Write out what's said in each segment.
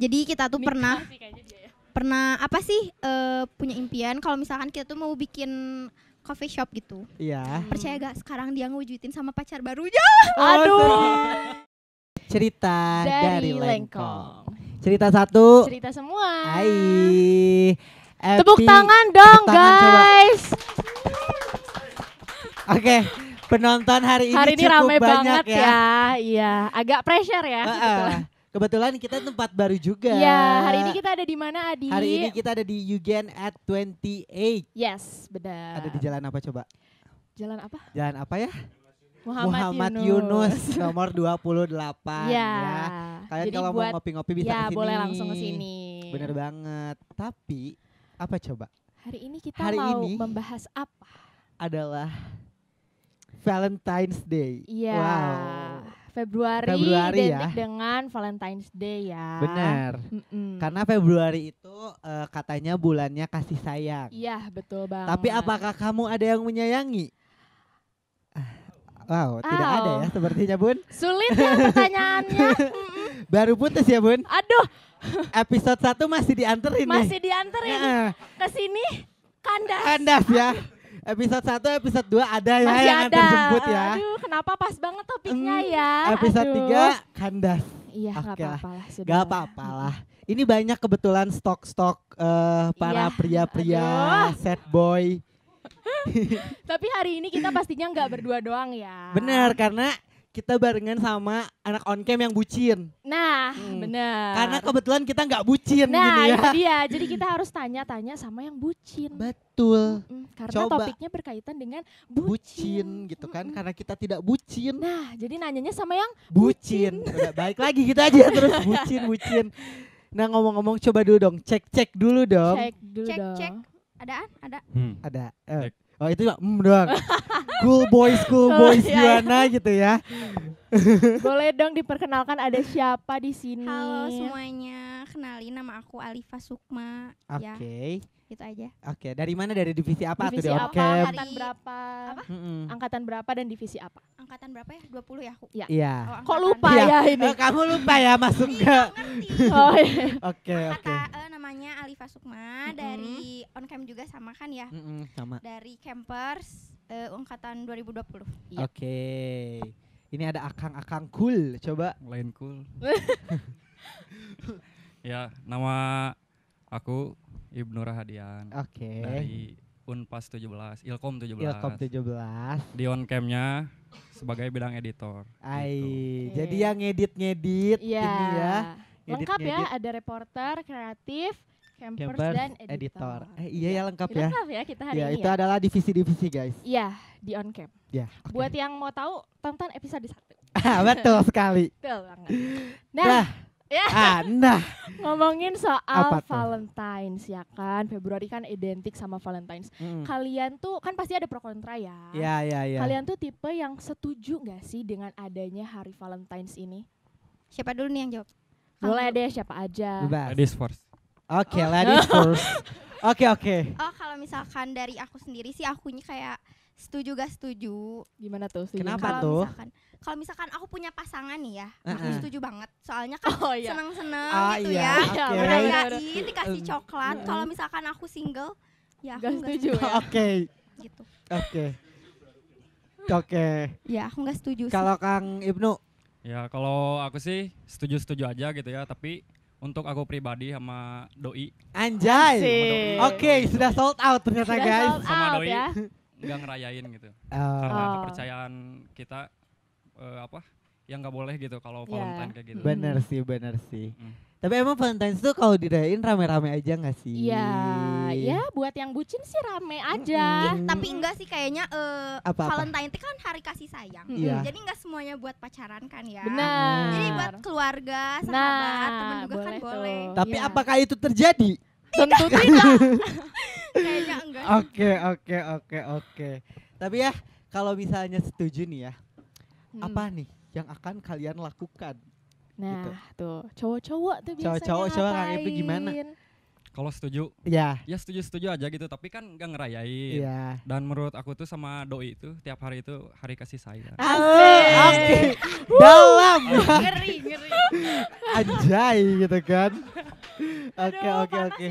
jadi kita tuh pernah gitu ya? pernah apa sih uh, punya impian kalau misalkan kita tuh mau bikin coffee shop gitu. Iya. Hmm. Percaya gak sekarang dia ngewujudin sama pacar barunya? Aduh. Cerita dari, dari Lengkong. Lengkong. Cerita satu. Cerita semua. Hai. Epi. Tepuk tangan dong Tepuk tangan, guys. Oke. Okay. Penonton hari ini hari ini cukup ramai banyak banget ya. ya. Iya, agak pressure ya. Uh -uh. Kebetulan kita tempat baru juga. Ya, hari ini kita ada di mana Adi? Hari ini kita ada di Ugen at 28. Yes, benar. Ada di jalan apa coba? Jalan apa? Jalan apa ya? Muhammad, Muhammad Yunus. Yunus nomor 28 ya. ya. Kalian Jadi kalau buat, mau ngopi-ngopi bisa ya, kesini. boleh langsung ke sini. Bener banget. Tapi apa coba? Hari ini kita Hari mau ini membahas apa? Adalah Valentine's Day. Iya. Wow. Februari, Februari identik ya. dengan Valentine's Day ya. Benar. Mm-mm. Karena Februari itu uh, katanya bulannya kasih sayang. Iya, betul banget. Tapi apakah kamu ada yang menyayangi? Ah, wow, oh. tidak ada ya sepertinya Bun. Sulit ya pertanyaannya. Baru putus ya Bun. Aduh. Episode satu masih dianterin Masih nih. dianterin. Ya. Ke sini kandas. Kandas ya. episode 1, episode 2 ada ya Masih yang ada. akan jemput ya. Aduh, kenapa pas banget topiknya hmm, ya. Episode Aduh. 3 kandas. Iya, okay gak apa-apa lah. Sudah. Gak apa-apa lah. Ini banyak kebetulan stok-stok uh, para iya. pria-pria set boy. Tapi hari ini kita pastinya nggak berdua doang ya. Benar, karena kita barengan sama anak on cam yang bucin. Nah, hmm. benar. Karena kebetulan kita nggak bucin nah, gitu ya. Nah, dia. Jadi kita harus tanya-tanya sama yang bucin. Betul. Mm -mm, karena Coba. topiknya berkaitan dengan bucin, bucin gitu kan. Mm -mm. Karena kita tidak bucin. Nah, jadi nanyanya sama yang bucin. bucin. Udah baik lagi kita aja terus bucin, bucin. Nah, ngomong-ngomong coba dulu dong, cek-cek dulu dong. Cek dulu cek, dong. Cek, cek. Adaan? Ada? Hmm. Ada. Uh. Cek Oh itu mm doang. cool boys, cool oh, boys oh, gimana iya. gitu ya. Boleh dong diperkenalkan ada siapa di sini? Halo semuanya, kenalin nama aku Alifa Sukma. Ya. Oke. Okay. Ya, itu aja. Oke, okay. dari mana dari divisi apa divisi tuh? apa? Angkatan berapa? Apa? Mm -mm. Angkatan berapa dan divisi apa? Angkatan berapa ya? 20 ya aku. Iya. Yeah. Oh, Kok lupa ya, ya ini? Oh, kamu lupa ya masuk iya, ke. Oh, oke, oke namanya Alifa Sukma mm -hmm. dari Oncam juga sama kan ya? Mm -hmm, sama. Dari Campers uh, angkatan 2020. Iya. Oke. Okay. Ini ada akang-akang cool, coba. Lain cool. ya, nama aku Ibnu Rahadian. Oke. Okay. Dari Unpas 17, Ilkom 17. Ilkom 17. Di Oncamnya sebagai bidang editor. Ai, gitu. jadi yang ngedit-ngedit yeah. ini ya Lengkap ya, ada reporter, kreatif, campers, campers dan editor. editor. Eh, iya ya lengkap ya. Lengkap ya kita hari ya, ini. Itu ya. adalah divisi-divisi guys. Iya, di on cam. Ya. Okay. Buat yang mau tahu tonton episode satu ah, Betul sekali. Betul banget. Nah, nah ya. Ah, nah. Ngomongin soal Apa sih Valentine's ya kan. Februari kan identik sama Valentine. hmm. Kalian tuh kan pasti ada pro kontra ya. Iya, iya, iya. Kalian tuh tipe yang setuju gak sih dengan adanya hari Valentine ini? Siapa dulu nih yang jawab? Boleh deh siapa aja. Bebas. Ladies first. Oke, okay, oh. ladies first. Oke, oke. Okay. Oh, kalau misalkan dari aku sendiri sih aku ini kayak setuju gak setuju. Gimana tuh? Setuju? Kenapa kalo tuh? Misalkan, kalau misalkan aku punya pasangan nih ya, uh-uh. aku setuju banget. Soalnya kan oh, iya. seneng-seneng ah, gitu iya. ya. Okay. Iya, Merayain, dikasih mm. coklat. Kalau misalkan aku single, ya aku gak setuju. Ya? Oke. Okay. Gitu. Oke. Okay. Oke. Okay. Ya, aku gak setuju. Kalau Kang Ibnu Ya kalau aku sih setuju-setuju aja gitu ya, tapi untuk aku pribadi sama doi. Anjay. Oke, okay, sudah sold out ternyata sudah guys. Sold out, sama doi ya? nggak ngerayain gitu. Uh. Karena kepercayaan kita uh, apa? Yang nggak boleh gitu kalau ya. Valentine yeah. kayak gitu. Bener sih, bener sih. Hmm. Tapi emang Valentine's itu kalau dirayain rame-rame aja gak sih? Iya, ya buat yang bucin sih rame aja. Mm. Tapi enggak sih kayaknya uh, eh, Apa Valentine itu kan hari kasih sayang. Mm. Yeah. Jadi enggak semuanya buat pacaran kan ya. Benar. Jadi buat keluarga, sahabat, nah, teman juga boleh kan boleh. Tapi yeah. apakah itu terjadi? Tentu tidak. kayaknya enggak. Oke, okay, oke, okay, oke, okay, oke. Okay. Tapi ya kalau misalnya setuju nih ya. Hmm. Apa nih yang akan kalian lakukan? Gitu. Nah, gitu. tuh cowok-cowok tuh biasanya cowok-cowok cowok ngapain? Cowok gimana? Kalau setuju, ya, ya setuju-setuju aja gitu. Tapi kan gak ngerayain. Iya. Dan menurut aku tuh sama doi itu tiap hari itu hari kasih sayang. Asik, dalam. ngeri, ngeri. Anjay gitu kan. Oke, oke, oke.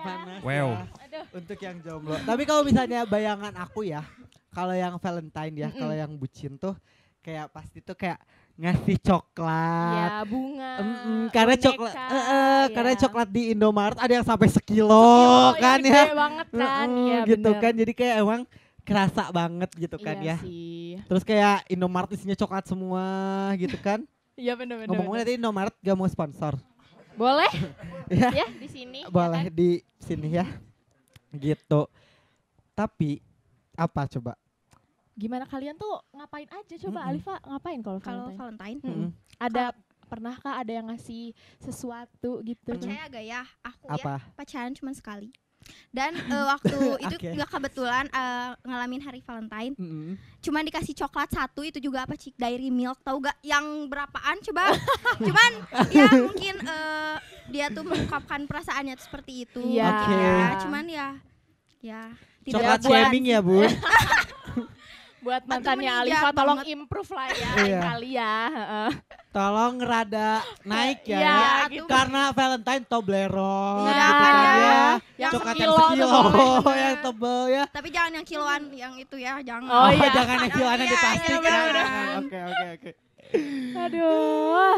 Panas. Ya ya. Wow. Ya. Untuk yang jomblo. Tapi kalau misalnya bayangan aku ya, kalau yang Valentine ya, hmm. kalau yang bucin tuh kayak pasti tuh kayak ngasih coklat. Ya, bunga. Mm -mm, karena boneka, coklat uh, uh, ya. karena coklat di Indomaret ada yang sampai sekilo, sekilo iya, kan ya. banget kan. Mm, ya, gitu bener. kan. Jadi kayak emang kerasa banget gitu kan iya ya. Sih. Terus kayak Indomaret isinya coklat semua gitu kan. Iya Ngomong-ngomong nanti Indomaret gak mau sponsor. Boleh? ya, ya di sini. Ya Boleh ya kan? di sini ya. Gitu. Tapi apa coba? gimana kalian tuh ngapain aja coba mm -hmm. Alifa ngapain kalau Valentine? Kalau Valentine mm -hmm. ada pernahkah ada yang ngasih sesuatu gitu? Percaya gak ya? Aku ya Apa? ya pacaran cuma sekali. Dan uh, waktu itu okay. juga kebetulan uh, ngalamin hari Valentine. Mm -hmm. Cuman dikasih coklat satu itu juga apa cik dairy milk tau gak yang berapaan coba? Cuman ya mungkin uh, dia tuh mengungkapkan perasaannya seperti itu. Yeah. Okay. Ya, cuman ya ya tidak coklat buat. ya, Bu buat mantannya Alifa tolong banget. improve lah ya iya. kali ya. tolong rada naik ya, ya, ya gitu. karena Valentine Toblerone Ya, ya. Yang Coklat sekilo, yang sekilo yang iya. tebel ya. Tapi jangan yang kiloan yang itu ya, jangan. Oh, oh iya. jangan yang kiloan yang iya, dipastikan ya. Nah, oke oke oke. Aduh.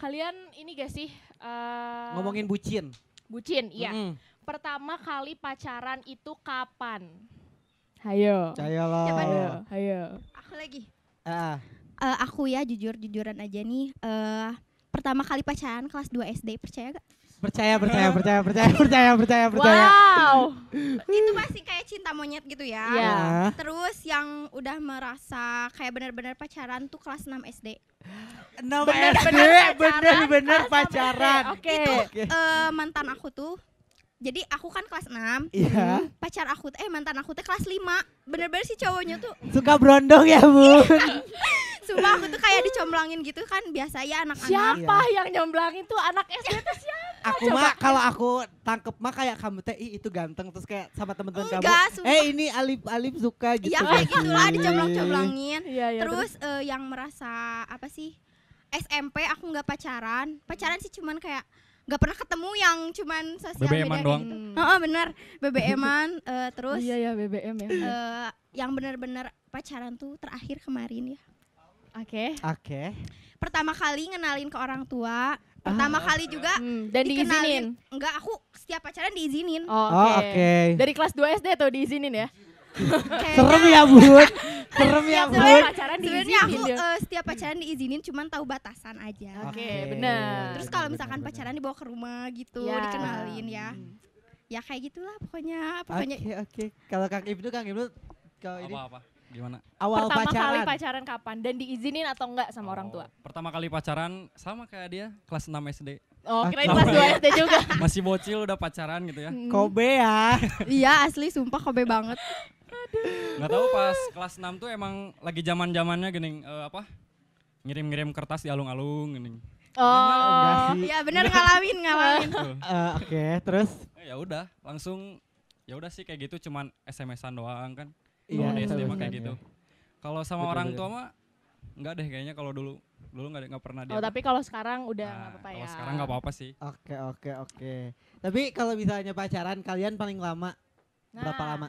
Kalian ini gak sih uh, ngomongin bucin? Bucin, iya. Mm -hmm. Pertama kali pacaran itu kapan? ayo caya Siapa ayo Ayo. Aku lagi. Ah. Uh, aku ya jujur-jujuran aja nih. Uh, pertama kali pacaran kelas 2 SD, percaya gak? Percaya, percaya, percaya, percaya, percaya, percaya, percaya. Wow. itu masih kayak cinta monyet gitu ya. Yeah. Terus yang udah merasa kayak benar-benar pacaran tuh kelas 6 SD. benar-benar pacaran. pacaran. Okay. Itu uh, mantan aku tuh jadi aku kan kelas 6 iya. Hmm, pacar aku eh mantan aku tuh kelas 5 bener-bener si cowoknya tuh suka berondong ya bu Sumpah aku tuh kayak dicomblangin gitu kan biasa ya anak-anak siapa iya. yang nyomblangin tuh anak SD tuh siapa aku mah kan? kalau aku tangkep mah kayak kamu teh itu ganteng terus kayak sama temen-temen kamu eh ini Alif Alif suka gitu ya kayak gitu lah iya. dicomblang-comblangin iya, iya, terus, terus. Uh, yang merasa apa sih SMP aku nggak pacaran pacaran sih cuman kayak nggak pernah ketemu yang cuman sosial BBM media doang. gitu. Oh, hmm. oh benar BBM-an uh, eh, terus. Iya, iya ya BBM ya. Uh, eh, yang benar-benar pacaran tuh terakhir kemarin ya. Oke. Okay. Oke. Okay. Pertama kali ngenalin ke orang tua. Ah. Pertama ah. kali juga hmm, dan dikenalin. diizinin. Enggak, aku setiap pacaran diizinin. Oh, oh oke. Okay. Oh, okay. Dari kelas 2 SD tuh diizinin ya. Serem kan ya bud. Serem ya bud. Pacaran Sebenarnya aku uh, setiap pacaran diizinin cuman tahu batasan aja. Oke, okay, benar. Terus kalau misalkan bener, pacaran dibawa ke rumah gitu, ya. dikenalin ya. Hmm. Ya kayak gitulah pokoknya, pokoknya. Oke, okay, oke. Okay. Kalau Kang Ibnu, Kang Ibnu kalau ini apa-apa gimana? Awal pertama pacaran. kali pacaran kapan dan diizinin atau enggak sama oh, orang tua? Pertama kali pacaran sama kayak dia kelas 6 SD. Oh, kira kelas 2 SD juga. Masih bocil udah pacaran gitu ya. Kobe ya. iya, asli sumpah Kobe banget. Nggak tau pas kelas 6 tuh emang lagi zaman zamannya gini uh, apa ngirim-ngirim kertas di alung-alung gini. Oh, iya bener ngalamin ngalamin. uh, Oke, okay, terus? Eh, ya udah, langsung ya udah sih kayak gitu, cuman SMS-an doang kan. Iya. Kalau SD mah kayak ya. gitu. Kalau sama betul, orang betul. tua mah nggak deh kayaknya kalau dulu dulu nggak nggak pernah oh, dia. Oh tapi kalau sekarang udah nah, nggak apa-apa ya. Kalau sekarang nggak apa-apa sih. Oke okay, oke okay, oke. Okay. Tapi kalau misalnya pacaran kalian paling lama nah, berapa lama?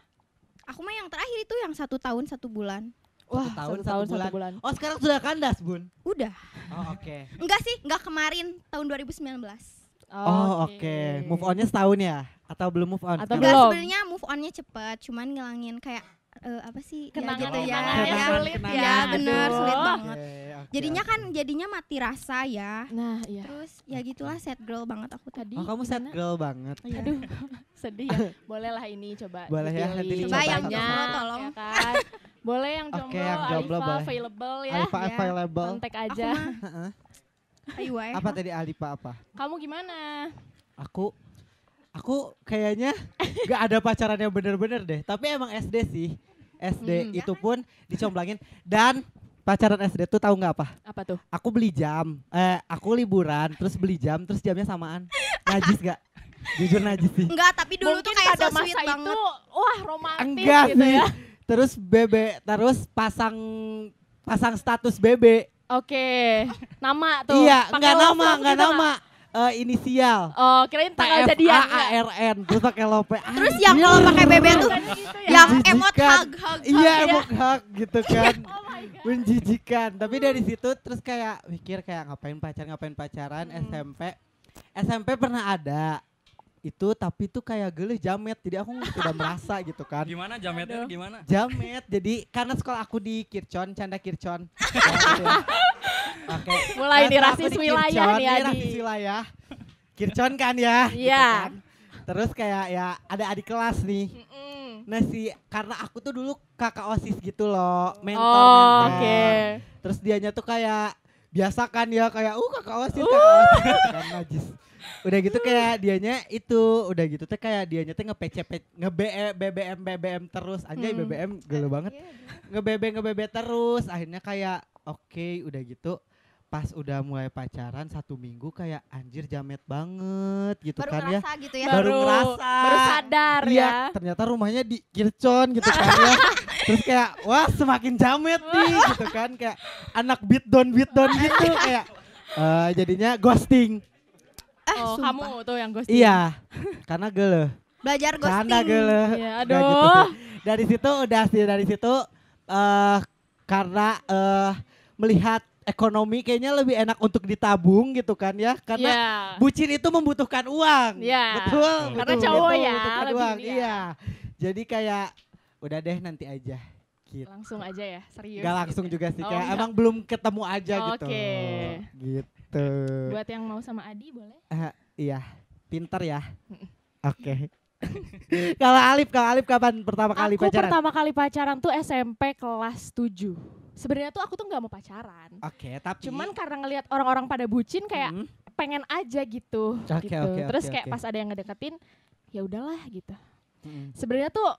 Aku mah yang terakhir itu yang satu tahun satu bulan. Wah, tahun, satu, tahun bulan. satu bulan. Oh, sekarang sudah kandas, Bun? Udah. Oh, oke. Okay. Enggak sih, enggak kemarin tahun 2019. Oh, oh oke. Okay. Okay. Move onnya setahun ya? Atau belum move on? Atau belum? Enggak, sebenarnya move onnya cepat, cuman ngilangin kayak uh, apa sih ya, gitu ya. Ya. kenangan ya, gitu ya, ya, sulit ya, ya benar sulit banget. Okay, okay, jadinya okay. kan jadinya mati rasa ya. Nah, iya. Terus ya gitulah set girl banget aku tadi. Oh, kamu set girl banget. Iya. Aduh, sedih ya. Boleh lah ini coba. Boleh ya nanti coba yang tolong. Ya kan? Boleh yang jomblo, okay, yang jomblo Alifa boleh. available ya. Alifa yeah. available. Kontak aja. Aku apa tadi Alifa apa? Kamu gimana? Aku aku kayaknya gak ada pacaran yang bener-bener deh. Tapi emang SD sih. SD hmm, itu pun dicomblangin dan pacaran SD tuh tahu nggak apa? Apa tuh? Aku beli jam, eh aku liburan, terus beli jam, terus jamnya samaan. Najis gak? Jujur najis sih. Enggak, tapi dulu Mungkin tuh kayak pada so masa banget. itu, wah romantis Enggak gitu sih. ya. Terus bebe, terus pasang pasang status bebe. Oke, okay. nama tuh. Iya, enggak nama, enggak gitu nama uh, inisial. Oh, kirain tanggal ya. A R N terus pakai lope. Terus yang kalau pakai BB tuh gitu ya. yang emot hug hug. Iya, ya. emot hug gitu iya. kan. Oh Menjijikan. Tapi dari situ terus kayak mikir kayak ngapain pacar ngapain pacaran hmm. SMP. SMP pernah ada itu tapi tuh kayak gelis jamet jadi aku udah merasa gitu kan gimana jametnya gimana jamet jadi karena sekolah aku di Kircon canda Kircon Oke. Okay. Mulai di rasis di wilayah Kircon, nih iya, di Rasis wilayah. Kircon kan ya. Iya. Gitu kan. Terus kayak ya ada adik kelas nih. Mm Nah si karena aku tuh dulu kakak osis gitu loh, mentor oh, mentor. Oke. Okay. Terus dianya tuh kayak biasa kan ya kayak uh kakak osis uh. kakak osis kan najis udah gitu kayak dianya itu udah gitu tuh kayak dianya tuh ngepece nge BBM BBM terus anjay hmm. BBM gelo banget nge BBM nge BBM terus akhirnya kayak oke okay, udah gitu pas udah mulai pacaran satu minggu kayak anjir jamet banget gitu baru kan ya. gitu ya baru, baru ngerasa baru sadar ya, ya ternyata rumahnya di Kircon gitu kan ya terus kayak wah semakin jamet nih gitu kan kayak anak beat down beat down gitu kayak uh, jadinya ghosting Eh, oh, kamu tuh yang ghosting. Iya. Karena gele. Belajar ghosting. Karena gele. Iya, aduh. Nah, gitu. Dari situ udah sih dari situ eh uh, karena uh, melihat ekonomi kayaknya lebih enak untuk ditabung gitu kan ya karena yeah. bucin itu membutuhkan uang yeah. betul karena cowok ya lebih uang ya. iya jadi kayak udah deh nanti aja gitu. langsung aja ya serius gak langsung gitu. juga sih oh, kayak enggak. emang belum ketemu aja oh, gitu gitu Gitu. Buat yang mau sama Adi boleh? Uh, iya, pinter ya. Oke. Okay. kalau Alif, kalau Alif kapan pertama kali aku pacaran? Aku pertama kali pacaran tuh SMP kelas 7. Sebenarnya tuh aku tuh nggak mau pacaran. Oke, okay, tapi cuman karena ngelihat orang-orang pada bucin kayak hmm. pengen aja gitu. Okay, gitu. Okay, Terus kayak okay. pas ada yang ngedeketin, ya udahlah gitu. Hmm. Sebenarnya tuh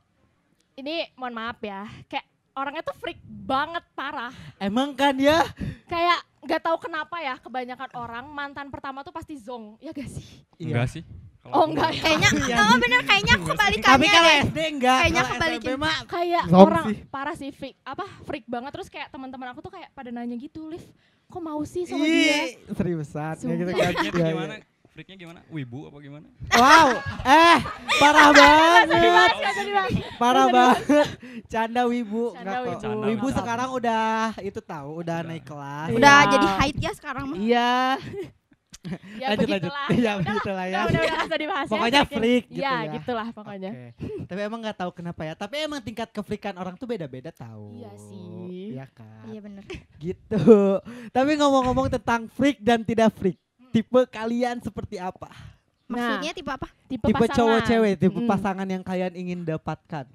ini mohon maaf ya, kayak orangnya tuh freak banget parah. Emang kan ya? kayak gak tahu kenapa ya kebanyakan orang mantan pertama tuh pasti zong ya gak sih iya. enggak sih Oh enggak, ya? kayaknya iya. oh bener kayaknya kebalikannya. Tapi kalau SD enggak. Kayaknya kebalikin. kayak orang sih. parah sih freak, apa freak banget terus kayak teman-teman aku tuh kayak pada nanya gitu, Liv, kok mau sih sama iya dia? Seriusan. Ya gitu kan. Iya, gimana? freaknya gimana? Wibu apa gimana? Wow, eh parah banget. parah banget. Canda wibu. Canda wibu. Canda wibu sekarang udah itu tahu, udah, udah. naik kelas. Udah ya. jadi height ya sekarang mah. Iya. ya lanjut, Lanjut. Ya, begitulah ya. Udah, udah, udah dibahas ya. pokoknya ya, freak gitu ya. Ya, gitulah pokoknya. Okay. Tapi emang nggak tahu kenapa ya. Tapi emang tingkat kefreakan orang tuh beda-beda tahu. Iya sih. Iya kan. Iya bener. Gitu. Tapi ngomong-ngomong tentang freak dan tidak freak tipe kalian seperti apa? Maksudnya tipe apa? Nah, tipe, tipe cowok cewek, tipe hmm. pasangan yang kalian ingin dapatkan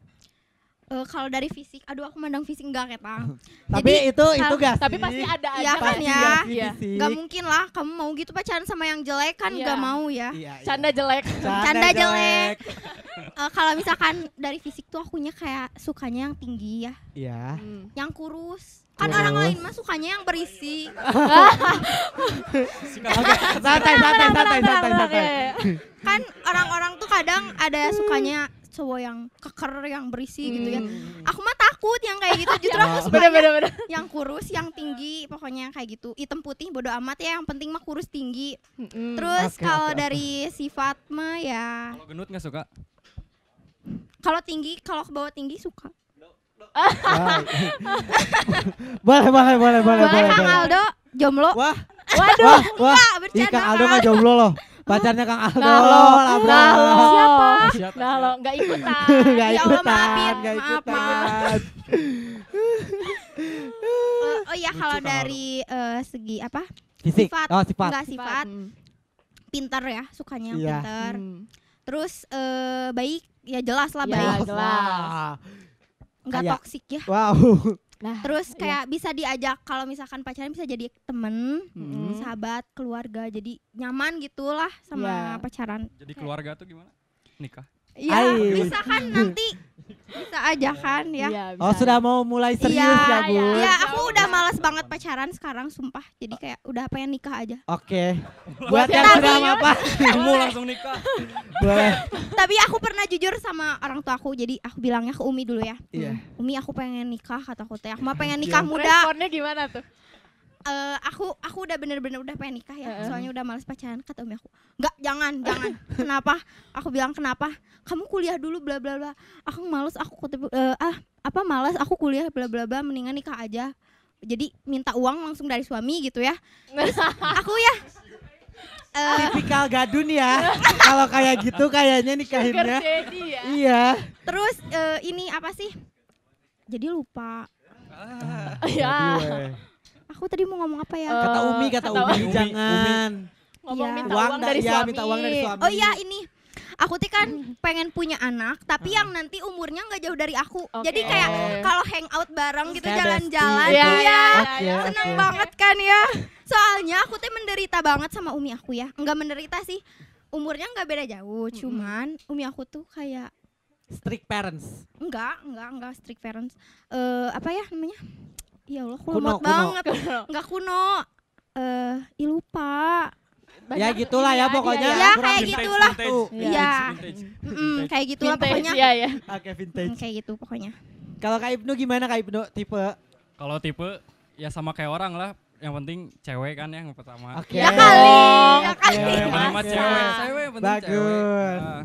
uh, kalau dari fisik, aduh aku mandang fisik enggak ketang. tapi Jadi, itu itu gas. Tapi pasti ada iya, aja kan, ya, kan ya. Enggak Gak mungkin lah kamu mau gitu pacaran sama yang jelek kan enggak iya. gak mau ya. Iya, Canda jelek. Canda, jelek. uh, kalau misalkan dari fisik tuh akunya kayak sukanya yang tinggi ya. Iya. Hmm. Yang kurus. Kan kurus. orang lain mah sukanya yang berisi. santai santai santai santai santai. Kan orang-orang tuh kadang ada sukanya cowok yang keker yang berisi hmm. gitu ya hmm. aku mah takut yang kayak gitu justru aku ya. sebenarnya yang kurus yang tinggi pokoknya kayak gitu hitam putih bodo amat ya yang penting mah kurus tinggi hmm. terus okay, kalau okay, dari okay. sifat mah ya kalau genut nggak suka kalau tinggi kalau ke bawah tinggi suka boleh boleh boleh boleh boleh Kang Aldo jomblo wah waduh wah, wah. Enggak, bercanda Ih, Aldo nggak jomblo loh pacarnya Kang Aldo nah, lo, labra nah, lo. siapa siapa nah lo nggak ikutan nggak ya ikutan nggak ikutan oh, oh ya kalau dari uh, segi apa Fisik. sifat oh, sifat nggak sifat hmm. pintar ya sukanya yang yeah. pintar hmm. terus uh, baik ya jelas lah ya, baik jelas nggak toksik ya wow Nah, terus iya. kayak iya. bisa diajak kalau misalkan pacaran bisa jadi temen, hmm. sahabat, keluarga, jadi nyaman gitulah sama yeah. pacaran. Jadi keluarga tuh gimana? Nikah. Iya, misalkan nanti aja kan ya. Yeah, oh sudah mau mulai serius ya, ya bu? Iya, iya aku udah malas banget pacaran sekarang sumpah. Jadi kayak udah pengen nikah aja. Oke. Okay. Buat ya, yang sudah apa? Ya? Kamu langsung nikah. Boleh. Tapi aku pernah jujur sama orang tua aku. Jadi aku bilangnya ke Umi dulu ya. Iya. Umi aku pengen nikah kataku teh. Aku mah pengen nikah muda. Responnya gimana tuh? uh, aku aku udah bener-bener udah pengen nikah ya. Uh -uh. Soalnya udah males pacaran kata umi aku. Enggak, jangan, jangan. kenapa? Aku bilang kenapa? Kamu kuliah dulu bla bla bla. Aku males aku kutip, uh, ah apa males aku kuliah bla bla bla mendingan nikah aja. Jadi minta uang langsung dari suami gitu ya. Terus aku ya Uh, tipikal gadun ya kalau kayak gitu kayaknya nikahin ya. iya terus uh, ini apa sih jadi lupa ah, ya aku tadi mau ngomong apa ya? Uh, kata Umi, kata, kata Umi, Umi jangan. Umi. Ngomong ya. minta uang, dari ya, suami. minta uang dari suami. Oh iya ini. Aku tuh kan pengen punya anak, tapi uh. yang nanti umurnya nggak jauh dari aku. Okay. Jadi kayak kalau hangout bareng gitu jalan-jalan, iya, -jalan, ya, iya, okay, iya. seneng okay. banget kan ya. Soalnya aku tuh menderita banget sama umi aku ya. Nggak menderita sih, umurnya nggak beda jauh, cuman umi aku tuh kayak strict parents. Enggak, enggak, enggak strict parents. Eh uh, apa ya namanya? Ya Allah, kuno, kuno banget. Kuno. Enggak kuno. Eh, uh, ya lupa. ya gitulah ya pokoknya. Ya, ya, ya kayak gitulah. Iya. kayak gitulah pokoknya. Iya, ya. Oke, vintage. Kayak gitu pokoknya. Kalau Kak Ibnu gimana Kak Ibnu tipe? Kalau tipe ya sama kayak orang lah, yang penting cewek kan ya, yang pertama. Oke. Okay. Ya kali, oh, ya kali. Ya, yang pertama cewek, cewek Bagus. cewek. Nah,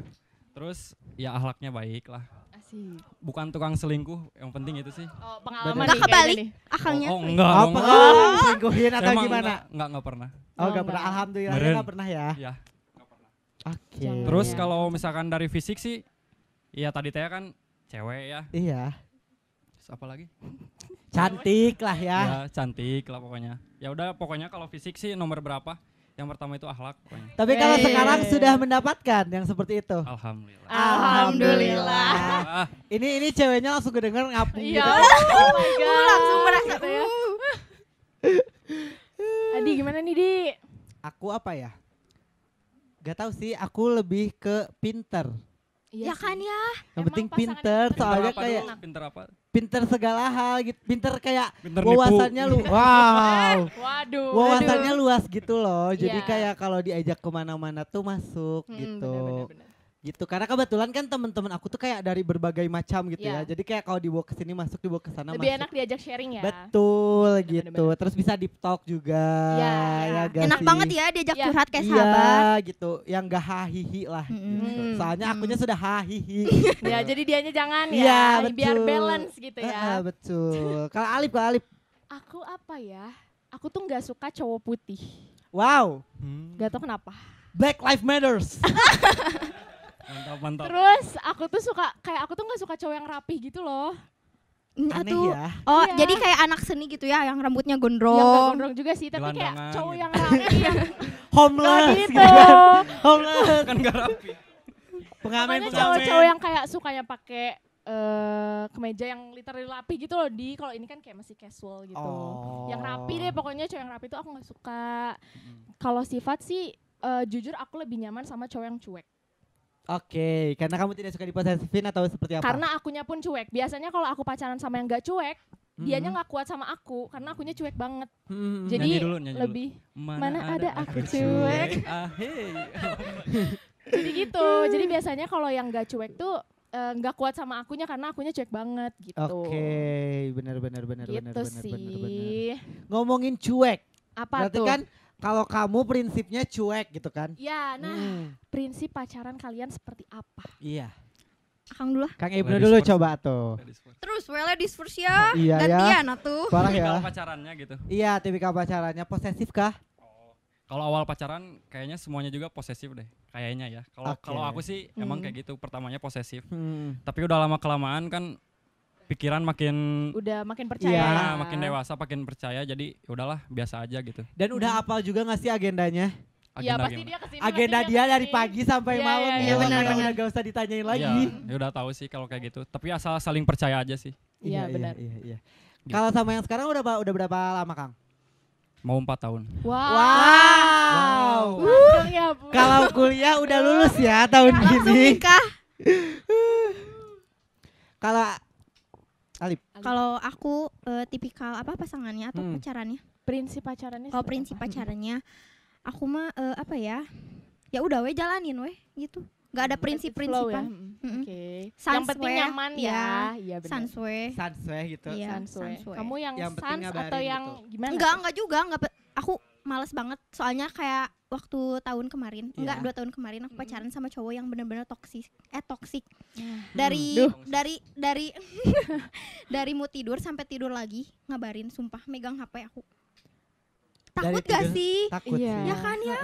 terus ya ahlaknya baik lah. Asik. Bukan tukang selingkuh, yang penting itu sih. Oh, pengalaman nah, kebalik. Akangnya. Oh, oh enggak. Oh, enggak. Oh, selingkuhin atau Emang gimana? Enggak, enggak, enggak pernah. Oh, enggak, enggak pernah. Alhamdulillah Meren. enggak pernah ya. Iya. Oke. Okay. Terus ya. kalau misalkan dari fisik sih, iya tadi Teh kan cewek ya. Iya. Terus apa lagi? Cantik lah ya. Ya, cantik lah pokoknya. Ya udah pokoknya kalau fisik sih nomor berapa? Yang pertama itu akhlak. Tapi kalau hey. sekarang sudah mendapatkan yang seperti itu. Alhamdulillah. Alhamdulillah. Ah. ini ini ceweknya langsung kedenger ngapung ya gitu. oh my god. Uh, langsung merasa gitu ya. Uh. Adi gimana nih Di? Aku apa ya? Gak tau sih, aku lebih ke pinter. Iya ya kan ya. Yang penting pinter, pinter soalnya kayak pinter apa? pinter segala hal gitu pinter kayak pinter wawasannya lu wow eh, waduh wawasannya waduh. luas gitu loh jadi yeah. kayak kalau diajak kemana-mana tuh masuk hmm, gitu bener, bener, gitu karena kebetulan kan teman-teman aku tuh kayak dari berbagai macam gitu yeah. ya iya. jadi kayak kalau dibawa ke sini masuk dibawa ke sana lebih masuk. enak diajak sharing ya betul bener, gitu bener, terus bisa deep talk juga yeah, yeah. ya enak sih? banget ya diajak yeah. curhat kayak yeah, sahabat gitu yang gak hahihi lah mm gitu. soalnya akunya sudah hahihi gitu. ya jadi dianya jangan iya, ya yeah, betul. biar balance gitu ya uh, betul kalau Alip kalau Alip aku apa ya aku tuh nggak suka cowok putih wow hmm. gak tau kenapa Black Life Matters Mantap, mantap. Terus aku tuh suka kayak aku tuh nggak suka cowok yang rapi gitu loh. Aneh ya. Oh, iya. jadi kayak anak seni gitu ya yang rambutnya gondrong. Yang gondrong juga sih, tapi kayak cowok yang rapi yang homeless nah, gitu. gitu. Kan. homeless kan gak rapi. Pengamen, pengamen. cowok-cowok yang kayak sukanya pakai Uh, kemeja yang literally rapi gitu loh di kalau ini kan kayak masih casual gitu oh. yang rapi deh pokoknya cowok yang rapi itu aku nggak suka hmm. kalau sifat sih uh, jujur aku lebih nyaman sama cowok yang cuek Oke, okay, karena kamu tidak suka diposesifin atau seperti apa? Karena akunya pun cuek. Biasanya kalau aku pacaran sama yang gak cuek, mm-hmm. dianya hmm. gak kuat sama aku karena akunya cuek banget. Mm-hmm. Jadi dulu, lebih mana, mana ada, ada aku cuek. ah, hey. Jadi gitu. Jadi biasanya kalau yang gak cuek tuh eh, nggak kuat sama akunya karena akunya cuek banget gitu. Oke, okay, benar benar benar gitu benar benar Ngomongin cuek. Apa Berarti tuh? kan kalau kamu prinsipnya cuek gitu kan? Iya, nah hmm. prinsip pacaran kalian seperti apa? Iya. Kang dulu Kang Ibnu dulu first. coba tuh. Terus well ladies first ya. Iya ya. Gantian ya. tuh. Parah ya. pacarannya gitu. Iya, tipikal pacarannya posesif kah? Oh. Kalau awal pacaran kayaknya semuanya juga posesif deh. Kayaknya ya. Kalau okay. kalau aku sih hmm. emang kayak gitu pertamanya posesif. Hmm. Tapi udah lama kelamaan kan pikiran makin udah makin iya, percaya ya, nah, makin dewasa makin percaya jadi ya udahlah biasa aja gitu dan udah hmm. apal juga ngasih sih agendanya agenda, ya pasti dia kesini agenda dia, dia kesini. dari pagi sampai iya, iya, ya, malam ya, ya, ya, ya, udah gak usah ditanyain lagi ya, ya udah tahu sih kalau kayak gitu tapi asal saling percaya aja sih iya ya, benar iya, iya, iya. Gitu. kalau sama yang sekarang udah udah berapa lama kang mau empat tahun wow, wow. wow. wow. Ya, kalau kuliah udah lulus ya tahun ya, ini nikah kalau Alip. Kalau aku uh, tipikal apa pasangannya atau hmm. pacarannya? Prinsip pacarannya. Kalau prinsip apa? pacarannya, aku mah uh, apa ya? Ya udah we jalanin we gitu. Gak ada hmm. prinsip-prinsipan. Ya? Mm -hmm. Oke. Okay. yang penting nyaman ya. ya. benar. Sans gitu. Iya, sans, sans Kamu yang, yang sans atau yang gitu. gimana? Enggak, enggak juga, enggak aku males banget soalnya kayak waktu tahun kemarin yeah. enggak dua tahun kemarin aku pacaran sama cowok yang benar-benar toksik eh toksik iya. dari, hmm. dari dari dari dari mau tidur sampai tidur lagi ngabarin sumpah megang hp aku takut dari gak sih takut yeah. ya kan ya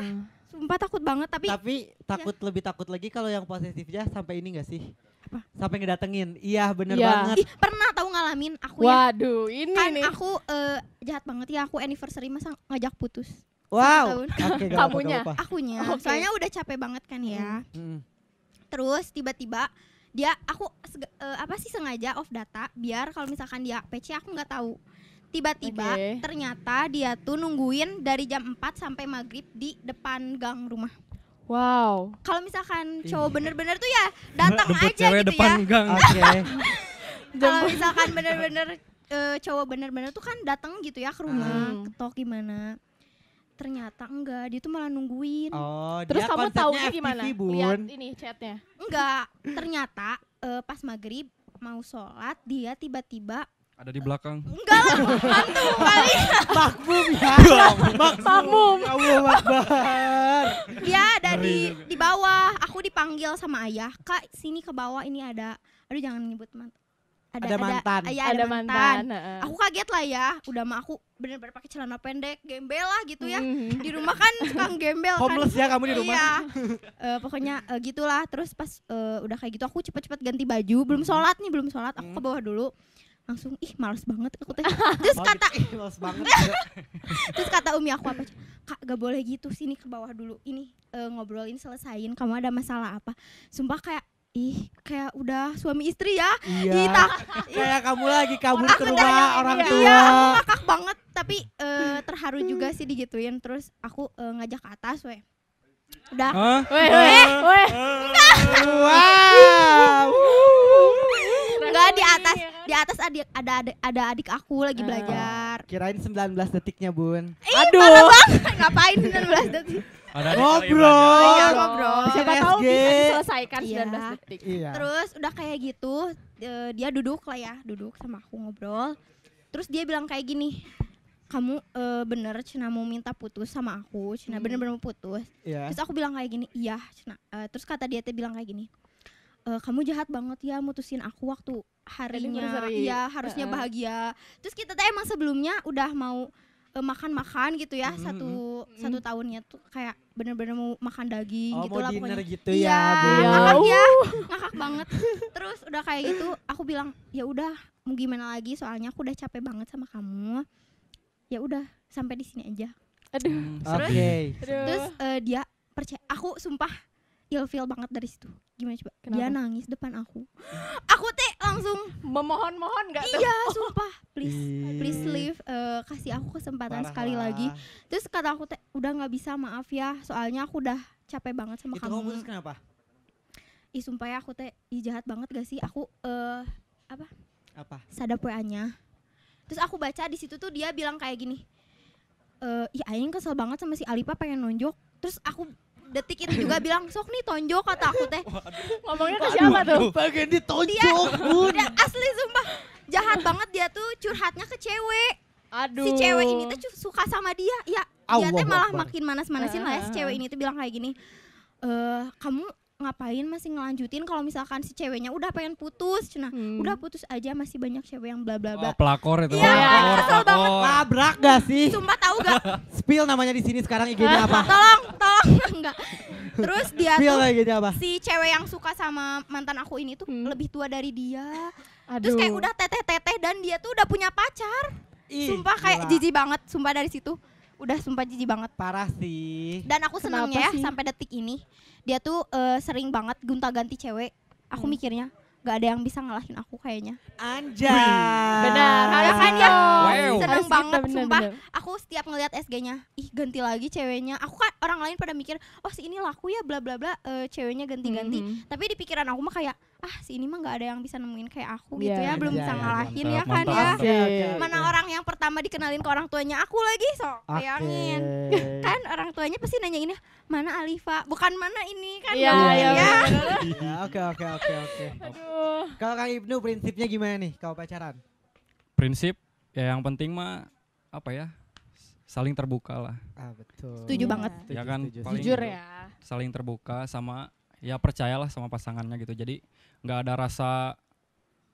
sumpah takut banget tapi tapi ya. takut ya. lebih takut lagi kalau yang posesifnya sampai ini gak sih apa sampai ngedatengin iya bener yeah. banget Ih, pernah tahu ngalamin aku ya? waduh, ya ini kan nih. aku uh, jahat banget ya aku anniversary masa ngajak putus Wow. kamu okay, Kamunya. Akunya. Oh, Soalnya udah capek banget kan ya. Hmm. hmm. Terus tiba-tiba dia aku uh, apa sih sengaja off data biar kalau misalkan dia PC aku nggak tahu. Tiba-tiba okay. ternyata dia tuh nungguin dari jam 4 sampai maghrib di depan gang rumah. Wow. Kalau misalkan cowok bener-bener tuh ya datang aja gitu ya. Okay. kalau misalkan bener-bener uh, cowok bener-bener tuh kan datang gitu ya ke rumah, hmm. ketok gimana ternyata enggak dia tuh malah nungguin oh terus dia kamu tahu gimana bun. lihat ini chatnya enggak ternyata uh, pas maghrib mau sholat dia tiba-tiba ada di belakang. Enggak lah, hantu kali. Makmum ya. Makmum. Ya Allahu Dia ada di di bawah. Aku dipanggil sama ayah, "Kak, sini ke bawah ini ada." Aduh, jangan nyebut mantap ada, ada mantan. Ada, ya, ada, ada mantan. mantan. Aku kaget lah ya, udah mah aku bener-bener pakai celana pendek, gembel lah gitu ya. Mm. Di rumah kan tukang gembel kan. Homeless kan. ya kamu di rumah. Iya. uh, pokoknya uh, gitulah. Terus pas uh, udah kayak gitu aku cepat-cepat ganti baju, belum mhm. sholat nih, belum sholat. Aku ke mhm. bawah dulu langsung ih males banget aku teh terus kata ih males banget ya. terus kata umi aku apa kak gak boleh gitu sini ke bawah dulu ini uh, ngobrolin selesaiin kamu ada masalah apa sumpah kayak ih kayak udah suami istri ya iya. Ita, kayak kamu lagi kamu ke rumah ya. orang iya, tua iya, ngakak banget tapi uh, terharu juga sih digituin terus aku uh, ngajak ke atas weh udah weh weh weh wow enggak di atas di atas adik ada ada adik aku lagi eh, belajar kirain 19 detiknya bun Ih, aduh ngapain 19 detik ngobrol. Oh, iya, iya, ngobrol. Siapa iya, tahu bisa diselesaikan iya. 19 detik. Iya. Terus udah kayak gitu e, dia duduk lah ya, duduk sama aku ngobrol. Terus dia bilang kayak gini, kamu e, bener Cina mau minta putus sama aku, Cina hmm. bener-bener mau putus. Yeah. Terus aku bilang kayak gini, iya Cina. E, terus kata dia teh bilang kayak gini, e, kamu jahat banget ya mutusin aku waktu harinya, iya harusnya uh -uh. bahagia. Terus kita teh emang sebelumnya udah mau Eh, makan-makan gitu ya mm -hmm. satu mm-hmm. satu tahunnya tuh kayak bener-bener mau makan daging oh, gitu lah pokoknya gitu iya, ya, ya ngakak ya uh. ngakak banget terus udah kayak gitu aku bilang ya udah mau gimana lagi soalnya aku udah capek banget sama kamu ya udah sampai di sini aja aduh hmm, oke terus okay. terus uh, eh, dia percaya aku sumpah ilfeel banget dari situ gimana coba Kenapa? dia nangis depan aku aku teh langsung memohon mohon gak tuh? iya sumpah please please leave uh, kasih aku kesempatan Parah sekali lagi terus kata aku teh udah nggak bisa maaf ya soalnya aku udah capek banget sama itu kamu kamu kenapa ih sumpah ya aku teh ih jahat banget gak sih aku uh, apa apa sadap wa nya terus aku baca di situ tuh dia bilang kayak gini eh uh, ya aing kesel banget sama si Alipa pengen nunjuk terus aku detik itu juga bilang sok nih tonjok kata aku teh ngomongnya ke siapa tuh bagian ditonjok dia, dia asli sumpah jahat banget dia tuh curhatnya ke cewek Aduh. si cewek ini tuh suka sama dia ya dia teh malah makin manas-manasin lah ya si cewek ah. ini tuh bilang kayak gini eh, kamu ngapain masih ngelanjutin kalau misalkan si ceweknya udah pengen putus nah, hmm. udah putus aja masih banyak cewek yang bla bla bla oh, pelakor itu ya, pelakor, kesel pelakor. banget labrak gak sih sumpah tahu gak spill namanya di sini sekarang IG-nya apa tolong tolong enggak terus dia spill tuh ig apa? si cewek yang suka sama mantan aku ini tuh hmm. lebih tua dari dia Aduh. terus kayak udah teteh teteh dan dia tuh udah punya pacar Ih, sumpah kayak jijik banget sumpah dari situ udah sumpah jijik banget parah sih dan aku senangnya ya sampai detik ini dia tuh uh, sering banget gunta ganti cewek aku hmm. mikirnya gak ada yang bisa ngalahin aku kayaknya anjay benar ya kan ya wow. seneng Harus banget bener, sumpah bener. aku setiap ngeliat SG-nya ih ganti lagi ceweknya aku kan orang lain pada mikir oh si ini laku ya bla bla bla uh, ceweknya ganti-ganti -hmm. tapi di pikiran aku mah kayak ah si ini mah nggak ada yang bisa nemuin kayak aku yeah, gitu iya, ya belum yeah, bisa iya, iya. ngalahin yeah, ya kan ya okay, mana okay. orang yang pertama dikenalin ke orang tuanya aku lagi so okay. bayangin kan orang tuanya pasti nanya ini mana Alifa bukan mana ini kan yeah, ya ya oke oke oke oke kalau kang Ibnu prinsipnya gimana nih kalau pacaran prinsip ya yang penting mah apa ya saling terbuka lah. Ah betul. Setuju ya. banget. Ya kan setuju, jujur ya. Saling terbuka sama ya percayalah sama pasangannya gitu jadi nggak ada rasa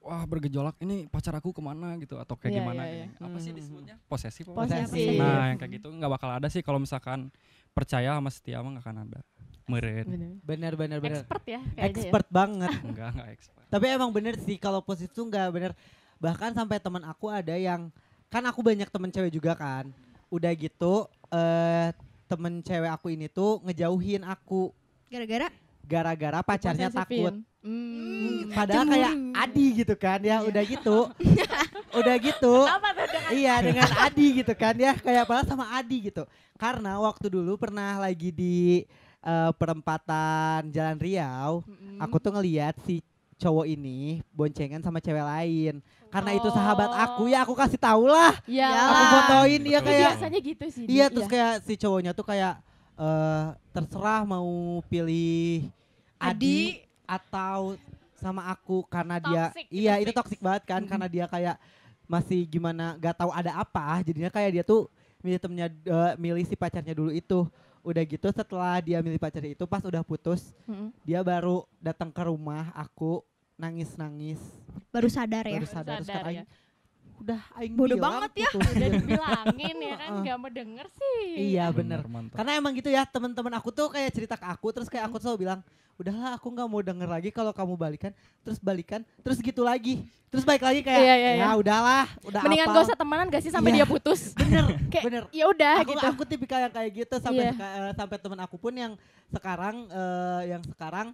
wah bergejolak ini pacar aku kemana gitu atau kayak yeah, gimana yeah, yeah. Ini. Iya. apa sih hmm. disebutnya posesif posesif nah yang kayak gitu nggak bakal ada sih kalau misalkan percaya sama setia mah nggak akan ada meren bener bener bener expert ya, ya. expert ya. banget enggak enggak expert tapi emang bener sih kalau posesif tuh nggak bener bahkan sampai teman aku ada yang kan aku banyak temen cewek juga kan udah gitu eh uh, temen cewek aku ini tuh ngejauhin aku gara-gara gara-gara pacarnya takut. Hmm, hmm. Padahal kayak hmm. Adi gitu kan ya, udah gitu. udah gitu. iya, dengan Adi gitu kan ya, kayak apa sama Adi gitu. Karena waktu dulu pernah lagi di uh, perempatan Jalan Riau, mm-hmm. aku tuh ngeliat si cowok ini boncengan sama cewek lain. Karena oh. itu sahabat aku ya aku kasih tau lah. Ya. Aku fotoin dia ya, kayak. Biasanya gitu sih. Iya, terus ya. kayak si cowoknya tuh kayak uh, terserah mau pilih Adi, Adi atau sama aku karena toxic, dia iya toxic. itu iya, toksik banget kan hmm. karena mm-hmm. dia kayak masih gimana gak tahu ada apa jadinya kayak dia tuh milih temennya uh, milih si pacarnya dulu itu udah gitu setelah dia milih pacarnya itu pas udah putus hmm. dia baru datang ke rumah aku nangis nangis baru sadar ya baru sadar, baru sadar terus ya udah aing bodoh banget ya gitu. udah dibilangin ya kan gak mau denger sih iya bener, bener. karena emang gitu ya teman-teman aku tuh kayak cerita ke aku terus kayak aku selalu bilang udahlah aku nggak mau denger lagi kalau kamu balikan terus balikan terus gitu lagi terus baik lagi kayak iya, iya, iya. ya udahlah udah mendingan gak usah temenan gak sih sampai iya. dia putus bener kayak, bener ya udah aku, gitu aku tipikal yang kayak gitu sampai yeah. Iya. Eh, sampai teman aku pun yang sekarang uh, yang sekarang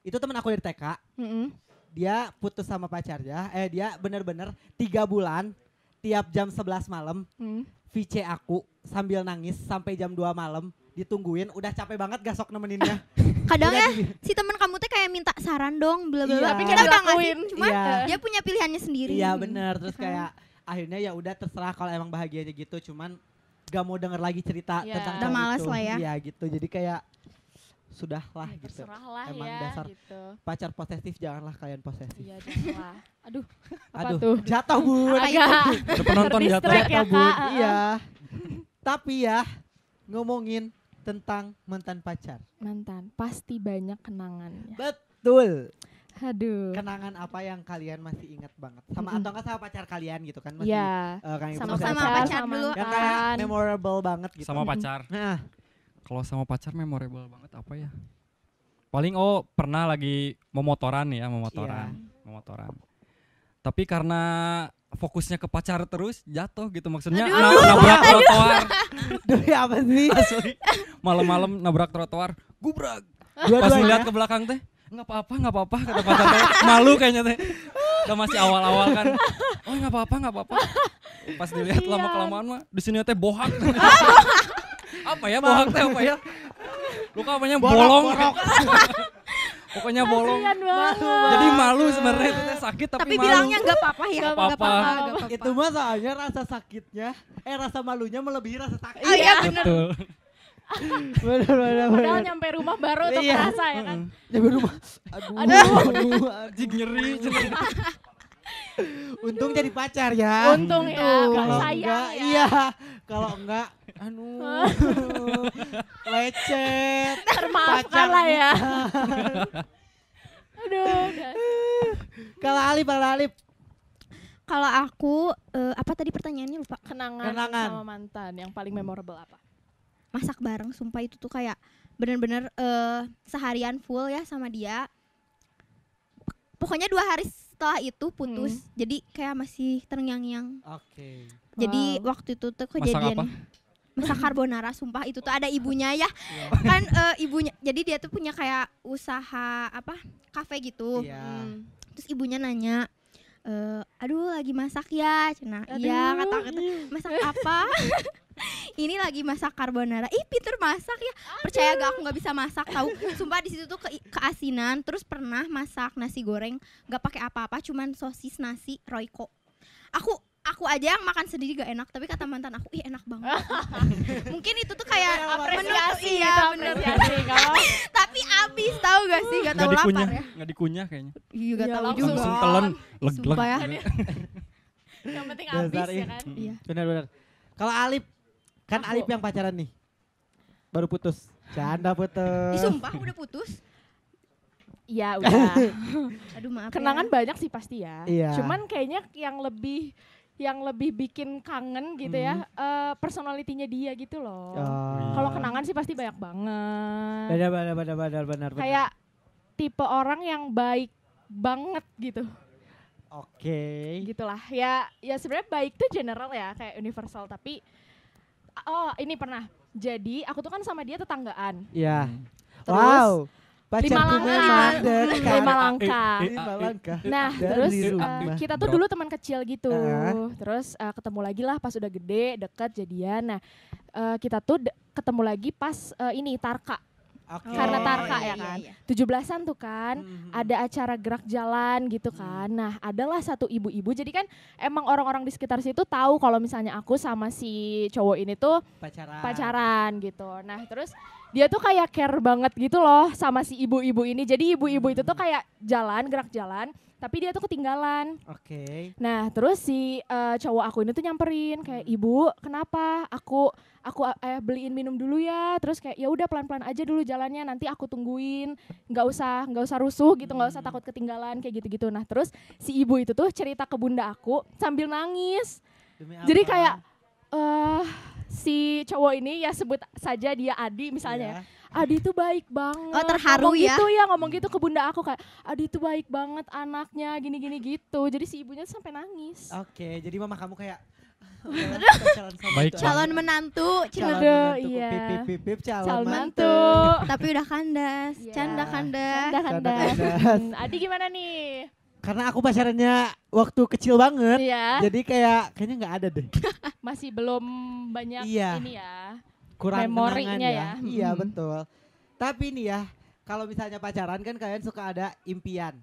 itu teman aku dari TK mm -hmm dia putus sama pacarnya, eh dia bener-bener tiga bulan tiap jam 11 malam hmm. VC aku sambil nangis sampai jam 2 malam ditungguin udah capek banget gasok nemeninnya kadang iya, ya iya. si teman kamu tuh kayak minta saran dong bla bla iya. tapi kita nggak ngasih cuma iya. dia punya pilihannya sendiri iya bener terus kayak akhirnya ya udah terserah kalau emang bahagianya gitu cuman gak mau denger lagi cerita yeah. tentang udah males gitu. lah ya iya gitu jadi kayak sudahlah ya, gitu. Lah Emang ya, dasar gitu. pacar posesif janganlah kalian posesif. Iya janganlah. Aduh. Aduh, tuh? jatuh Bun. Agak ya? penonton jatuh. Jatuh ya, Bun. Iya. Tapi ya ngomongin tentang mantan pacar. Mantan, pasti banyak kenangannya. Betul. Aduh. Kenangan apa yang kalian masih ingat banget? Sama mm -hmm. atau enggak sama pacar kalian gitu kan masih yeah. Iya. uh, kan gitu. sama, sama pacar, pacar dulu. Yang memorable banget gitu. Sama pacar. Nah, kalau sama pacar memorable banget apa ya? Paling oh pernah lagi memotoran ya, memotoran, iya. motoran, yeah. mau Tapi karena fokusnya ke pacar terus jatuh gitu maksudnya aduh, nab nabrak aduh, trotoar. Duh, apa sih? Malam-malam nabrak trotoar, gubrak. Dua Pas ya? lihat ke belakang teh, nggak apa-apa, nggak apa-apa kata pacar teh. Malu kayaknya teh. Kita masih awal-awal kan. Oh, nggak apa-apa, nggak apa-apa. Pas dilihat iya. lama kelamaan mah di sini teh bohong. apa ya bohong teh apa ya? ya. Luka namanya bolong. Pokoknya bolong. Jadi malu sebenarnya itu sakit tapi, tapi malu. bilangnya nggak apa-apa ya. Nggak apa-apa. Itu mah soalnya rasa sakitnya, eh rasa malunya melebihi rasa sakit. Oh, iya benar. bener, bener, Padahal nyampe rumah baru tuh iya. ya kan. Nyampe rumah, aduh, aduh, jik nyeri. Untung jadi pacar ya. Untung ya, kalau enggak, ya. iya. Kalau enggak, anu lecet termaafkan lah ya aduh kalau Alif kalau Alif kalau aku uh, apa tadi pertanyaannya lupa kenangan, kenangan sama mantan yang paling memorable apa masak bareng sumpah itu tuh kayak benar-benar uh, eh, seharian full ya sama dia pokoknya dua hari setelah itu putus hmm. jadi kayak masih terngiang-ngiang okay. jadi wow. waktu itu tuh kejadian masak apa? masak carbonara sumpah itu tuh ada ibunya ya iya. kan e, ibunya jadi dia tuh punya kayak usaha apa kafe gitu yeah. hmm. terus ibunya nanya e, aduh lagi masak ya cina iya kata kata masak apa ini lagi masak carbonara ih Peter masak ya aduh. percaya gak aku nggak bisa masak tahu sumpah di situ tuh ke keasinan terus pernah masak nasi goreng nggak pakai apa-apa cuman sosis nasi royco aku aku aja yang makan sendiri gak enak tapi kata mantan aku ih enak banget mungkin itu tuh kayak apresiasi ya bener tapi abis tahu gak sih gak tau lapar ya nggak dikunyah kayaknya iya gak iya, tahu juga langsung telan leg leg yang penting abis ya kan hmm. iya benar benar kalau Alip kan Alip yang pacaran nih baru putus canda putus sumpah udah putus Iya udah. Aduh maaf. Ya. Kenangan ya. banyak sih pasti ya. Iya. Cuman kayaknya yang lebih yang lebih bikin kangen gitu ya, hmm. ya uh, eh, personalitinya dia gitu loh. Oh. Kalau kenangan sih pasti banyak banget. Benar benar benar benar benar. Kayak tipe orang yang baik banget gitu. Oke. Okay. Gitulah. Ya ya sebenarnya baik tuh general ya kayak universal tapi oh ini pernah. Jadi aku tuh kan sama dia tetanggaan. Iya. Hmm. wow lima langkah, Lima langkah. Lima langkah. Nah, terus eh, kita tuh dulu teman kecil gitu. Uh. Terus uh, ketemu lagi lah pas udah gede, deket jadian. Nah, uh, kita tuh ketemu lagi pas uh, ini Tarka Okay. Karena oh, Tarka oh, iya, ya iya, kan. Iya. Tujuh iya, belasan iya. tuh kan hmm. ada acara gerak jalan gitu mm-hmm. kan. Hmm. Nah, adalah satu ibu-ibu. Jadi kan emang orang-orang di sekitar situ tahu kalau misalnya aku sama si cowok ini tuh pacaran. Pacaran gitu. Nah, terus dia tuh kayak care banget gitu loh sama si ibu-ibu ini. Jadi ibu-ibu itu tuh mm-hmm. kayak jalan, gerak jalan, tapi dia tuh ketinggalan. Oke. Okay. Nah, terus si uh, cowok aku ini tuh nyamperin kayak, mm-hmm. "Ibu, kenapa? Aku aku eh, beliin minum dulu ya terus kayak ya udah pelan-pelan aja dulu jalannya nanti aku tungguin nggak usah nggak usah rusuh gitu nggak usah hmm. takut ketinggalan kayak gitu-gitu nah terus si ibu itu tuh cerita ke bunda aku sambil nangis jadi kayak uh, si cowok ini ya sebut saja dia Adi misalnya yeah. Iya. Adi itu baik banget. Oh, terharu ngomong ya. gitu ya, ngomong gitu ke bunda aku kayak Adi itu baik banget anaknya gini-gini gitu. Jadi si ibunya sampai nangis. Oke, okay, jadi mama kamu kayak calon, menantu, calon menantu, iya. Pip, pip, pip, calon, calon mantu. Tapi udah kandas, yeah. canda kandas. Canda kandas. Canda kandas. Hmm, Adi gimana nih? Karena aku pacarannya waktu kecil banget, yeah. jadi kayak kayaknya nggak ada deh. Masih belum banyak iya. ini ya. Kurang memorinya ya. ya. Iya hmm. betul. Tapi nih ya, kalau misalnya pacaran kan kalian suka ada impian.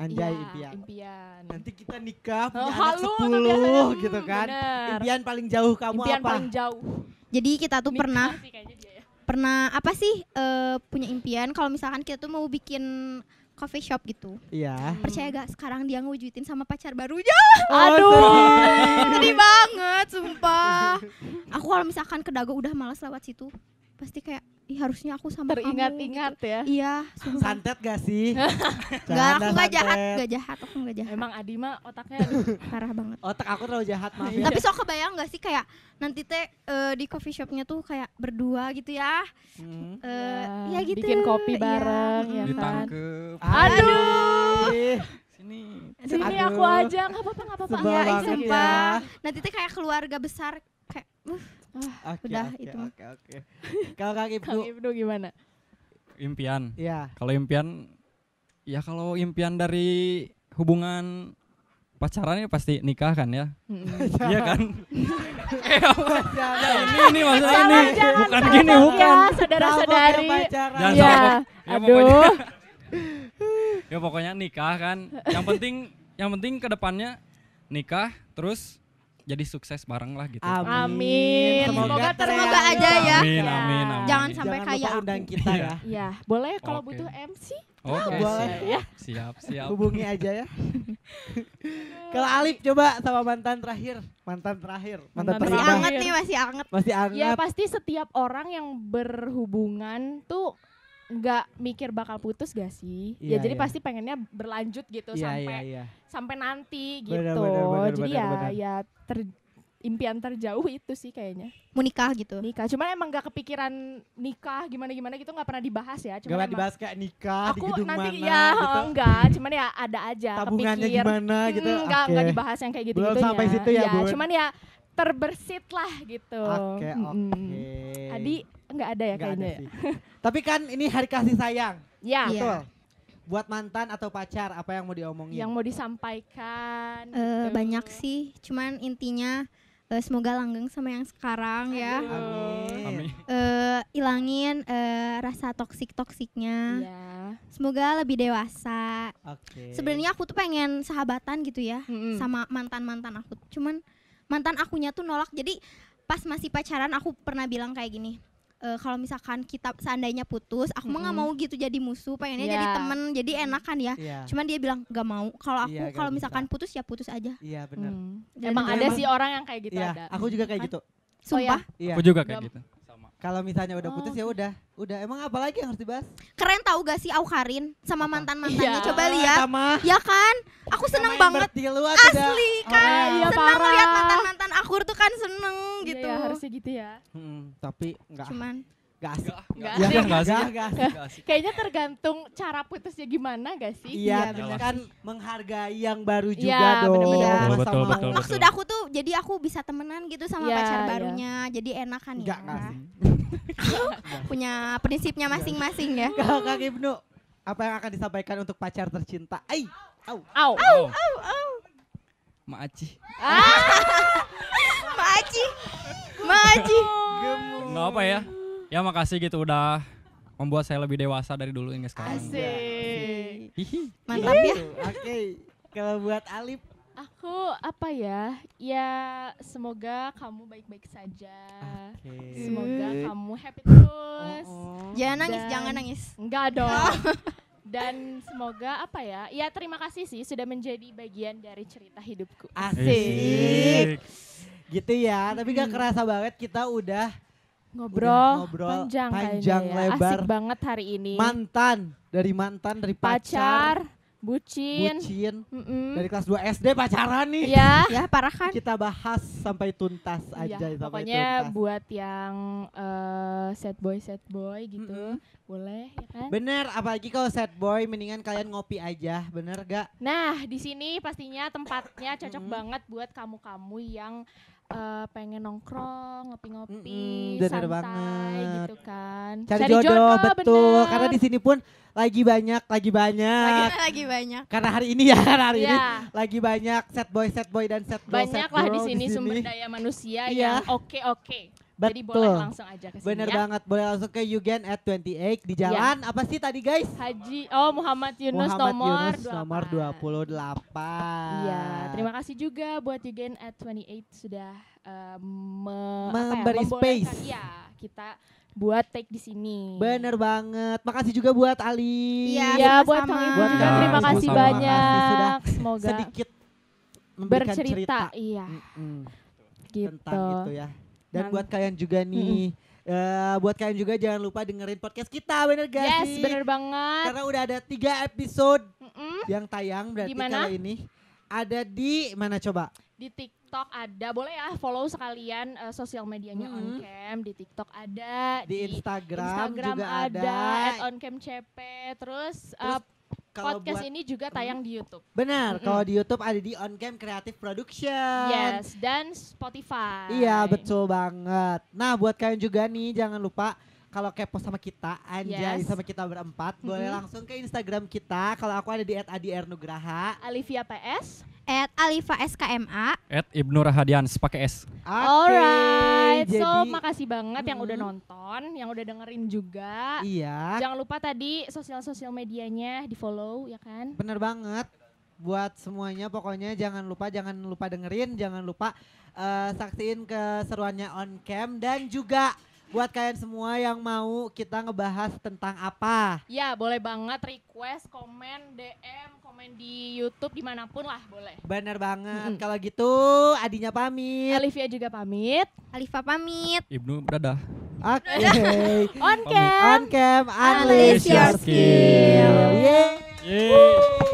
Iya, Anjay ya, impian. impian. Nanti kita nikah oh, punya oh, anak sepuluh gitu kan. Bener. Impian paling jauh kamu impian apa? Impian paling jauh. Jadi kita tuh pernah ya. pernah apa sih uh, punya impian kalau misalkan kita tuh mau bikin coffee shop gitu. Iya. Hmm. Percaya gak sekarang dia ngewujudin sama pacar barunya? Oh, Aduh, sedih. sedih banget sumpah. Aku kalau misalkan ke Dago udah malas lewat situ, pasti kayak Ih, harusnya aku sama Teringat-ingat gitu. ya. Iya. Sumpah. Santet gak sih? gak, aku gak jahat, gak jahat, aku gak jahat. Emang Adi mah otaknya parah banget. Otak aku terlalu jahat, mah ya. Tapi so kebayang gak sih kayak nanti teh uh, di coffee shopnya tuh kayak berdua gitu ya. Hmm. Uh, ya. ya gitu. Bikin kopi iya. bareng ya, ya kan. Aduh. sini. Sini aku aja, nggak apa-apa, nggak apa-apa. Ya, Ya. Nanti teh kayak keluarga besar kayak uh, Ah, okay, udah okay, itu. Oke, okay, oke. Okay. Kalau Kang Ibnu. Kang Ibnu gimana? Impian. Iya. Kalau impian ya kalau impian dari hubungan pacaran ya pasti nikah kan ya iya kan eh, nah, ini ini maksudnya ini bukan gini iya, bukan ya, saudara saudari ya. ya aduh ya pokoknya nikah kan yang penting yang penting kedepannya nikah terus jadi sukses bareng lah gitu. Amin. amin. Semoga, semoga semoga aja ya. Amin, amin, amin. Jangan sampai Jangan kayak lupa undang kita ya. Iya, iya. boleh kalau okay. butuh MC. Oke, okay, boleh siap, ya. Siap, siap. Hubungi aja ya. kalau Alif coba sama mantan terakhir, mantan terakhir, mantan, mantan terakhir. Masih anget nih, masih anget. Masih anget. Ya pasti setiap orang yang berhubungan tuh nggak mikir bakal putus gak sih? Yeah, ya iya, jadi yeah. pasti pengennya berlanjut gitu yeah, sampai yeah, yeah. sampai nanti gitu. Bener, bener, bener, jadi bener, ya bener. ya ter, impian terjauh itu sih kayaknya. Mau nikah gitu. Nikah. Cuman emang nggak kepikiran nikah gimana gimana gitu nggak pernah dibahas ya. Cuman gak pernah dibahas kayak nikah aku di nanti, mana ya gitu. enggak, cuman ya ada aja Tabungannya kepikir. gimana hmm, gitu. Hmm, enggak, okay. enggak dibahas yang kayak gitu-gitu sampai ya. situ ya, ya Cuman ya terbersit lah gitu. Oke, okay, oke. Okay. Hmm. Adi enggak ada ya kayaknya. Ya? Tapi kan ini hari kasih sayang. Ya. Iya. Betul. Yeah. Buat mantan atau pacar apa yang mau diomongin? Yang mau disampaikan? Uh, gitu. Banyak sih. Cuman intinya uh, semoga langgeng sama yang sekarang ya. Aduh. ya. Amin. Uh, ilangin uh, rasa toksik toksiknya. Yeah. Semoga lebih dewasa. Okay. Sebenarnya aku tuh pengen sahabatan gitu ya mm -hmm. sama mantan mantan aku. Cuman mantan akunya tuh nolak. Jadi pas masih pacaran aku pernah bilang kayak gini uh, kalau misalkan kita seandainya putus, aku mm -hmm. nggak mau gitu jadi musuh, pengennya yeah. jadi temen, jadi enakan ya. Yeah. Cuman dia bilang nggak mau. Kalau iya, aku yeah, kalau misalkan bisa. putus ya putus aja. Iya yeah, benar. Hmm. Emang ada emang, sih orang yang kayak gitu yeah, ada. Aku juga kayak gitu. Sumpah. Oh, ya? Aku juga kayak gitu. Kalau misalnya udah oh, putus oh. ya udah, udah. Emang apa lagi yang harus dibahas? Keren tau gak sih Aukarin sama mantan mantannya? Iya. Coba lihat, sama. ya kan? Aku seneng sama banget. Asli udah. kan, oh, iya, iya seneng lihat mantan mantan aku tuh kan seneng iya, gitu. Iya, ya, harusnya gitu ya. Hmm, tapi enggak. Cuman Gak asik. Gak, gak, gak, asik. Gak, asik. gak asik. Kayaknya tergantung cara putusnya gimana gak sih? Iya, ya, kan menghargai yang baru iya, juga ya, dong. Bener -bener. Betul, betul, betul, Maksud aku tuh jadi aku bisa temenan gitu sama ya, pacar iya. barunya. Ya. Jadi enakan ya. Gak, gak Punya prinsipnya masing-masing ya. Kak, Kak Ibnu, apa yang akan disampaikan untuk pacar tercinta? Ay! au. Au, au, au. au. Maaci. Ah. Maaci. Maaci. Gak apa ya? ya makasih gitu udah membuat saya lebih dewasa dari dulu hingga sekarang. Asik. Mantap ya. Oke. Okay. Kalau buat Alif, Aku apa ya? Ya semoga kamu baik-baik saja. Okay. Semoga hmm. kamu happy terus. Oh, oh. Jangan nangis, Dan, jangan nangis. Enggak dong. Dan semoga apa ya? Ya terima kasih sih sudah menjadi bagian dari cerita hidupku. Asik. Gitu ya, tapi gak hmm. kerasa banget kita udah ngobrol, ngobrol panjang, panjang ya. lebar. Asik banget hari ini. Mantan dari mantan dari pacar, pacar bucin, bucin mm -mm. dari kelas 2 SD pacaran nih. Ya, ya parah kan. Kita bahas sampai tuntas iya, aja ya, sampai pokoknya tuntas. buat yang uh, sad boy sad boy gitu, mm -hmm. boleh ya kan? Bener, apalagi kalau sad boy mendingan kalian ngopi aja, bener gak? Nah, di sini pastinya tempatnya cocok banget buat kamu-kamu yang uh, pengen nongkrong, ngopi-ngopi, mm santai gitu kan. Cari, Cari jodoh, jodoh, betul. Bener. Karena di sini pun lagi banyak, lagi banyak. Lagi, lagi banyak. Karena hari ini ya, karena hari yeah. ini iya. lagi banyak set boy, set boy dan set girl. Banyaklah di sini sumber daya manusia yeah. yang oke-oke. Okay, okay. Betul. Jadi boleh langsung aja ke sini Bener ya. banget, boleh langsung ke Yugen at 28 di iya. jalan ya. apa sih tadi guys? Haji, oh Muhammad Yunus Muhammad nomor Yunus 28. nomor 28. Iya, terima kasih juga buat Yugen at 28 sudah uh, me, ya, memberi ya, space. Iya, kita buat take di sini. Bener banget. Makasih juga buat Ali. Iya, ya, buat kami juga. Terima kasih banyak. Sudah Semoga sedikit bercerita. Cerita. Iya. Mm -mm. Gitu. Tentang itu ya. Dan buat kalian juga nih, hmm. Uh, buat kalian juga jangan lupa dengerin podcast kita, bener gak yes, sih? Yes, bener banget. Karena udah ada tiga episode Mm-mm. yang tayang berarti Dimana? kali ini. Ada di mana coba? Di TikTok ada, boleh ya follow sekalian uh, sosial medianya mm-hmm. Oncam. Di TikTok ada, di, di Instagram, Instagram juga ada, ada Oncam CP. Terus, Terus uh, kalau podcast buat, ini juga hmm? tayang di YouTube. Benar, mm -hmm. kalau di YouTube ada di On Cam Creative Production. Yes, dan Spotify. Iya, betul banget. Nah, buat kalian juga nih jangan lupa kalau kepo sama kita anjay yes. sama kita berempat mm -hmm. boleh langsung ke Instagram kita kalau aku ada di @adiernugraha Alivia PS at Alifa SKMA at Ibnu Rahadian pakai S. Okay, Alright, jadi, so makasih banget hmm. yang udah nonton, yang udah dengerin juga. Iya. Jangan lupa tadi sosial-sosial medianya di follow ya kan? Bener banget. Buat semuanya pokoknya jangan lupa, jangan lupa dengerin, jangan lupa uh, saksiin keseruannya on cam dan juga buat kalian semua yang mau kita ngebahas tentang apa. Ya, boleh banget request, komen, DM, komen di YouTube dimanapun lah boleh. Bener banget. Hmm. Kalau gitu Adinya pamit. Alivia juga pamit. Alifa pamit. Ibnu dadah. Oke. Okay. On cam. On cam. Unleash your skill. Yeah. yeah.